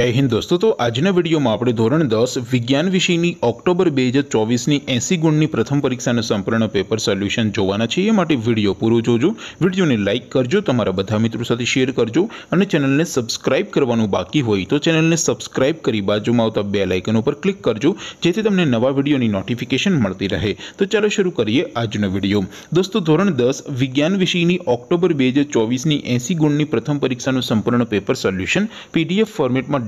હે હિન્દુસ્તો તો આજના વિડિયોમાં આપણે ધોરણ 10 વિજ્ઞાન વિષયની ઓક્ટોબર 2024 ની 80 ગુણની પ્રથમ પરીક્ષાનો સંપૂર્ણ પેપર સોલ્યુશન જોવાનો છે. એ માટે વિડિયો પૂરો જોજો. વિડિયોને લાઈક કરજો, તમારા બધા મિત્રો સાથે શેર કરજો અને ચેનલને સબ્સ્ક્રાઇબ કરવાનું બાકી હોય તો ચેનલને સબ્સ્ક્રાઇબ કરી બાજુમાં આવતા બેલ આઇકન ઉપર ક્લિક કરજો જેથી તમને નવા વિડિયોની નોટિફિકેશન મળતી રહે. તો ચાલો શરૂ કરીએ આજનો વિડિયો. દોસ્તો ધોરણ 10 વિજ્ઞાન વિષયની ઓક્ટોબર 2024 ની 80 ગુણની પ્રથમ પરીક્ષાનો સંપૂર્ણ પેપર સોલ્યુશન PDF ફોર્મેટમાં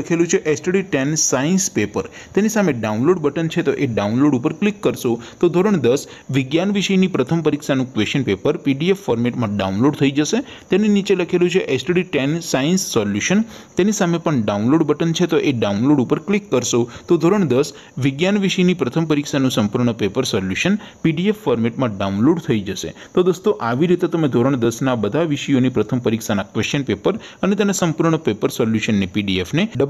લખેલું છે એસટીડી ટેન સાયન્સ પેપર તેની સામે ડાઉનલોડ બટન છે તો એ ડાઉનલોડ ઉપર ક્લિક કરશો તો ધોરણ દસ વિજ્ઞાન વિષયની પ્રથમ પરીક્ષાનું ક્વેશ્ચન પેપર પીડીએફ ફોર્મેટમાં ડાઉનલોડ થઈ જશે તેની નીચે લખેલું છે એસટીડી ટેન સાયન્સ સોલ્યુશન તેની સામે પણ ડાઉનલોડ બટન છે તો એ ડાઉનલોડ ઉપર ક્લિક કરશો તો ધોરણ દસ વિજ્ઞાન વિષયની પ્રથમ પરીક્ષાનું સંપૂર્ણ પેપર સોલ્યુશન પીડીએફ ફોર્મેટમાં ડાઉનલોડ થઈ જશે તો દોસ્તો આવી રીતે તમે ધોરણ દસના બધા વિષયોની પ્રથમ પરીક્ષાના ક્વેશ્ચન પેપર અને તેના સંપૂર્ણ પેપર સોલ્યુશનની પીડીએફને ડબલ